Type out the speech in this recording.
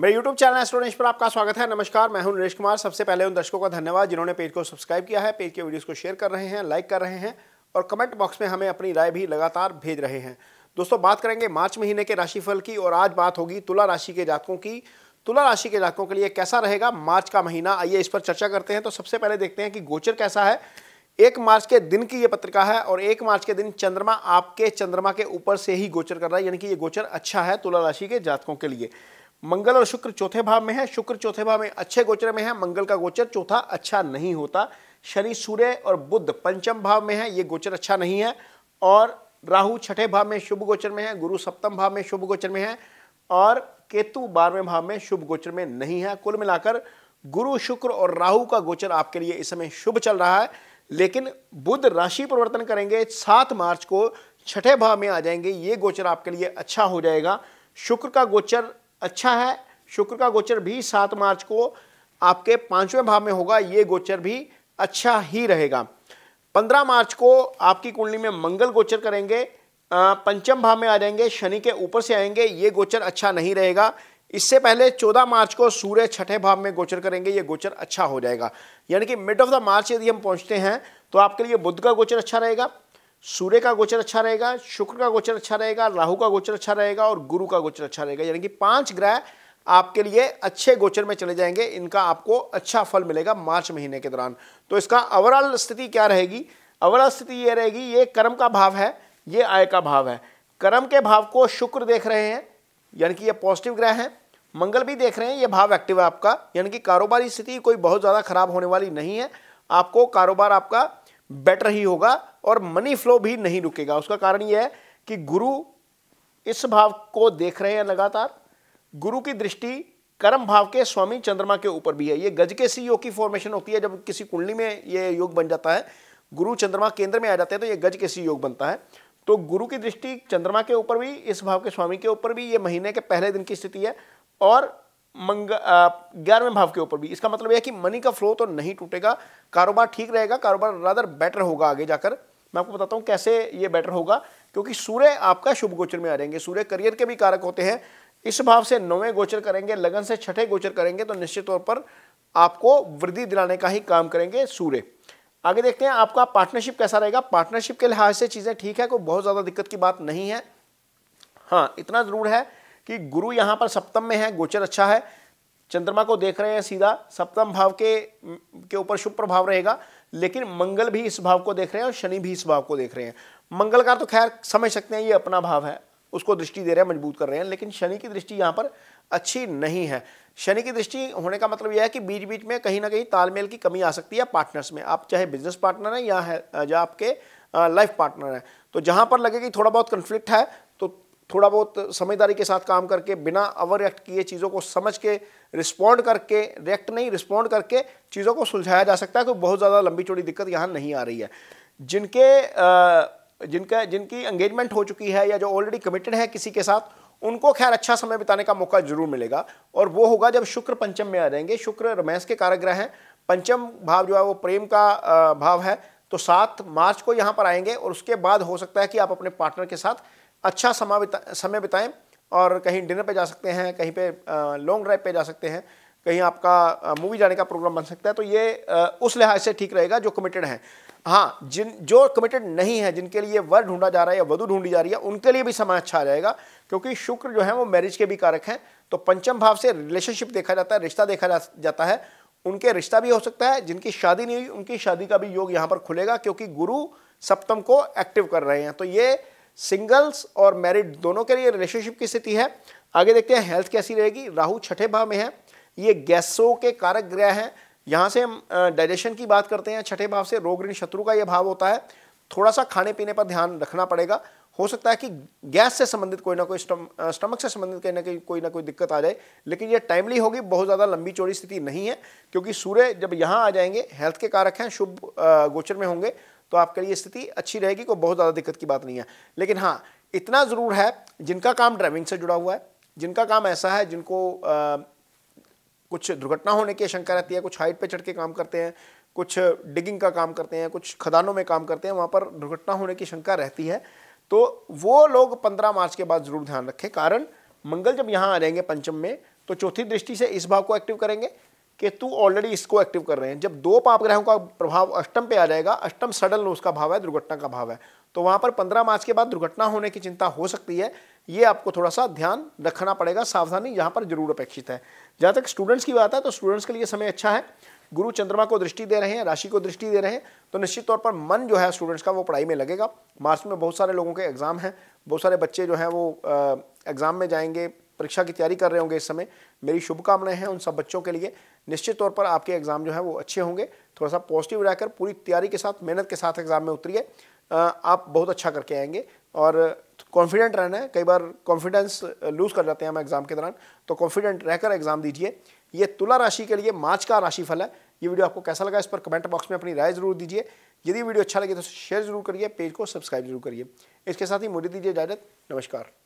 मेरे YouTube channel एस्ट्रोनेश पर आपका स्वागत है नमस्कार मैं हूं नरेश कुमार सबसे पहले उन दर्शकों का धन्यवाद जिन्होंने पेज को सब्सक्राइब किया है पेज के वीडियोस को शेयर कर रहे हैं लाइक कर रहे हैं और कमेंट बॉक्स में हमें अपनी राय भी लगातार भेज रहे हैं दोस्तों बात करेंगे मार्च महीने के राशिफल की और आज बात होगी तुला राशि के जातकों की तुला राशि के जातकों के लिए कैसा रहेगा मार्च का महीना आइए इस पर चर्चा करते हैं तो सबसे पहले देखते हैं कि गोचर कैसा है एक मार्च के दिन की ये पत्रिका है और एक मार्च के दिन चंद्रमा आपके चंद्रमा के ऊपर से ही गोचर कर रहा है यानी कि ये गोचर अच्छा है तुला राशि के जातकों के लिए मंगल और शुक्र चौथे भाव में है शुक्र चौथे भाव में अच्छे गोचर में है मंगल का गोचर चौथा अच्छा नहीं होता शनि सूर्य और बुद्ध पंचम भाव में है ये गोचर अच्छा नहीं है और राहु छठे भाव में शुभ गोचर में है गुरु सप्तम भाव में शुभ गोचर में है और केतु बारहवें भाव में शुभ गोचर में नहीं है कुल मिलाकर गुरु शुक्र और राहु का गोचर आपके लिए इस समय शुभ चल रहा है लेकिन बुद्ध राशि परिवर्तन करेंगे सात मार्च को छठे भाव में आ जाएंगे ये गोचर आपके लिए अच्छा हो जाएगा शुक्र का गोचर अच्छा है शुक्र का गोचर भी सात मार्च को आपके पांचवें भाव में होगा ये गोचर भी अच्छा ही रहेगा पंद्रह मार्च को आपकी कुंडली में मंगल गोचर करेंगे पंचम भाव में आ जाएंगे शनि के ऊपर से आएंगे ये गोचर अच्छा नहीं रहेगा इससे पहले 14 मार्च को सूर्य छठे भाव में गोचर करेंगे ये गोचर अच्छा हो जाएगा यानी कि मिड ऑफ द मार्च यदि हम पहुंचते हैं तो आपके लिए बुद्ध का गोचर अच्छा रहेगा सूर्य का गोचर अच्छा रहेगा शुक्र का गोचर अच्छा रहेगा राहु का गोचर अच्छा रहेगा और गुरु का गोचर अच्छा रहेगा यानी कि पांच ग्रह आपके लिए अच्छे गोचर में चले जाएंगे इनका आपको अच्छा फल मिलेगा मार्च महीने के दौरान तो इसका ओवरऑल स्थिति क्या रहेगी ओवरऑल स्थिति ये रहेगी ये कर्म का भाव है ये आय का भाव है कर्म के भाव को शुक्र देख रहे हैं यानी कि ये पॉजिटिव ग्रह है मंगल भी देख रहे हैं ये भाव एक्टिव है आपका यानी कि कारोबारी स्थिति कोई बहुत ज़्यादा खराब होने वाली नहीं है आपको कारोबार आपका बेटर ही होगा और मनी फ्लो भी नहीं रुकेगा उसका कारण यह है कि गुरु इस भाव को देख रहे हैं लगातार गुरु की दृष्टि कर्म भाव के स्वामी चंद्रमा के ऊपर भी है ये गज के सी योग e की फॉर्मेशन होती है जब किसी कुंडली में ये योग बन जाता है गुरु चंद्रमा केंद्र में आ जाते हैं तो ये गज के सी e योग बनता है तो गुरु की दृष्टि चंद्रमा के ऊपर भी इस भाव के स्वामी के ऊपर भी ये महीने के पहले दिन की स्थिति है और मंग ग्यारहवें भाव के ऊपर भी इसका मतलब यह कि मनी का फ्लो तो नहीं टूटेगा कारोबार ठीक रहेगा कारोबार रादर बेटर होगा आगे जाकर मैं आपको बताता हूँ कैसे ये बेटर होगा क्योंकि सूर्य आपका शुभ गोचर में आ जाएंगे सूर्य करियर के भी कारक होते हैं इस भाव से नौवें गोचर करेंगे लगन से छठे गोचर करेंगे तो निश्चित तौर पर आपको वृद्धि दिलाने का ही काम करेंगे सूर्य आगे देखते हैं आपका पार्टनरशिप कैसा रहेगा पार्टनरशिप के लिहाज से चीज़ें ठीक है कोई बहुत ज़्यादा दिक्कत की बात नहीं है हाँ इतना ज़रूर है कि गुरु यहाँ पर सप्तम में है गोचर अच्छा है चंद्रमा को देख रहे हैं सीधा सप्तम भाव के के ऊपर शुभ प्रभाव रहेगा लेकिन मंगल भी इस भाव को देख रहे हैं और शनि भी इस भाव को देख रहे हैं मंगल का तो खैर समझ सकते हैं ये अपना भाव है उसको दृष्टि दे रहे हैं मजबूत कर रहे हैं लेकिन शनि की दृष्टि यहाँ पर अच्छी नहीं है शनि की दृष्टि होने का मतलब यह है कि बीच बीच में कहीं ना कहीं तालमेल की कमी आ सकती है पार्टनर्स में आप चाहे बिजनेस पार्टनर हैं या है या आपके लाइफ पार्टनर हैं तो जहाँ पर लगे कि थोड़ा बहुत कन्फ्लिक्ट है थोड़ा बहुत समझदारी के साथ काम करके बिना ओवर रिएक्ट किए चीज़ों को समझ के रिस्पॉन्ड करके रिएक्ट नहीं रिस्पॉन्ड करके चीज़ों को सुलझाया जा सकता है कोई तो बहुत ज़्यादा लंबी चौड़ी दिक्कत यहाँ नहीं आ रही है जिनके जिनका जिनकी एंगेजमेंट हो चुकी है या जो ऑलरेडी कमिटेड है किसी के साथ उनको खैर अच्छा समय बिताने का मौका जरूर मिलेगा और वो होगा जब शुक्र पंचम में आ जाएंगे शुक्र रमेश के कारग्रह हैं पंचम भाव जो है वो प्रेम का भाव है तो सात मार्च को यहाँ पर आएंगे और उसके बाद हो सकता है कि आप अपने पार्टनर के साथ अच्छा समा बिता समय बिताएं और कहीं डिनर पे जा सकते हैं कहीं पे लॉन्ग ड्राइव पे जा सकते हैं कहीं आपका मूवी जाने का प्रोग्राम बन सकता है तो ये उस लिहाज से ठीक रहेगा जो कमिटेड हैं हाँ जिन जो कमिटेड नहीं है जिनके लिए वर ढूंढा जा रहा है या वधु ढूंढी जा रही है उनके लिए भी समय अच्छा आ जाएगा क्योंकि शुक्र जो है वो मैरिज के भी कारक हैं तो पंचम भाव से रिलेशनशिप देखा जाता है रिश्ता देखा जाता है उनके रिश्ता भी हो सकता है जिनकी शादी नहीं हुई उनकी शादी का भी योग यहाँ पर खुलेगा क्योंकि गुरु सप्तम को एक्टिव कर रहे हैं तो ये सिंगल्स और मैरिड दोनों के लिए रिलेशनशिप की स्थिति है आगे देखते हैं हेल्थ कैसी रहेगी राहु छठे भाव में है ये गैसों के कारक ग्रह हैं यहाँ से हम डाइजेशन की बात करते हैं छठे भाव से रोग ऋण शत्रु का ये भाव होता है थोड़ा सा खाने पीने पर ध्यान रखना पड़ेगा हो सकता है कि गैस से संबंधित कोई ना कोई स्टम, स्टमक से संबंधित कहीं ना कहीं कोई ना कोई दिक्कत आ जाए लेकिन ये टाइमली होगी बहुत ज़्यादा लंबी चौड़ी स्थिति नहीं है क्योंकि सूर्य जब यहाँ आ जाएंगे हेल्थ के कारक हैं शुभ गोचर में होंगे तो आपके लिए स्थिति अच्छी रहेगी कोई बहुत ज़्यादा दिक्कत की बात नहीं है लेकिन हाँ इतना ज़रूर है जिनका काम ड्राइविंग से जुड़ा हुआ है जिनका काम ऐसा है जिनको आ, कुछ दुर्घटना होने की आशंका रहती है कुछ हाइट पे चढ़ के काम करते हैं कुछ डिगिंग का काम करते हैं कुछ खदानों में काम करते हैं वहाँ पर दुर्घटना होने की शंका रहती है तो वो लोग पंद्रह मार्च के बाद ज़रूर ध्यान रखें कारण मंगल जब यहाँ आ जाएंगे पंचम में तो चौथी दृष्टि से इस भाव को एक्टिव करेंगे कि तू ऑलरेडी इसको एक्टिव कर रहे हैं जब दो पाप ग्रहों का प्रभाव अष्टम पे आ जाएगा अष्टम सडन उसका भाव है दुर्घटना का भाव है तो वहाँ पर पंद्रह मार्च के बाद दुर्घटना होने की चिंता हो सकती है ये आपको थोड़ा सा ध्यान रखना पड़ेगा सावधानी यहाँ पर जरूर अपेक्षित है जहाँ तक स्टूडेंट्स की बात है तो स्टूडेंट्स के लिए समय अच्छा है गुरु चंद्रमा को दृष्टि दे रहे हैं राशि को दृष्टि दे रहे हैं तो निश्चित तौर पर मन जो है स्टूडेंट्स का वो पढ़ाई में लगेगा मार्च में बहुत सारे लोगों के एग्ज़ाम हैं बहुत सारे बच्चे जो हैं वो एग्ज़ाम में जाएंगे परीक्षा की तैयारी कर रहे होंगे इस समय मेरी शुभकामनाएं हैं उन सब बच्चों के लिए निश्चित तौर पर आपके एग्ज़ाम जो है वो अच्छे होंगे थोड़ा सा पॉजिटिव रहकर पूरी तैयारी के साथ मेहनत के साथ एग्ज़ाम में उतरिए आप बहुत अच्छा करके आएंगे और कॉन्फिडेंट रहना है कई बार कॉन्फिडेंस लूज़ कर जाते हैं हम एग्ज़ाम के दौरान तो कॉन्फिडेंट रहकर एग्ज़ाम दीजिए ये तुला राशि के लिए मार्च का राशिफल है ये वीडियो आपको कैसा लगा इस पर कमेंट बॉक्स में अपनी राय जरूर दीजिए यदि वीडियो अच्छा लगे तो शेयर जरूर करिए पेज को सब्सक्राइब जरूर करिए इसके साथ ही मुझे दीजिए इजाजत नमस्कार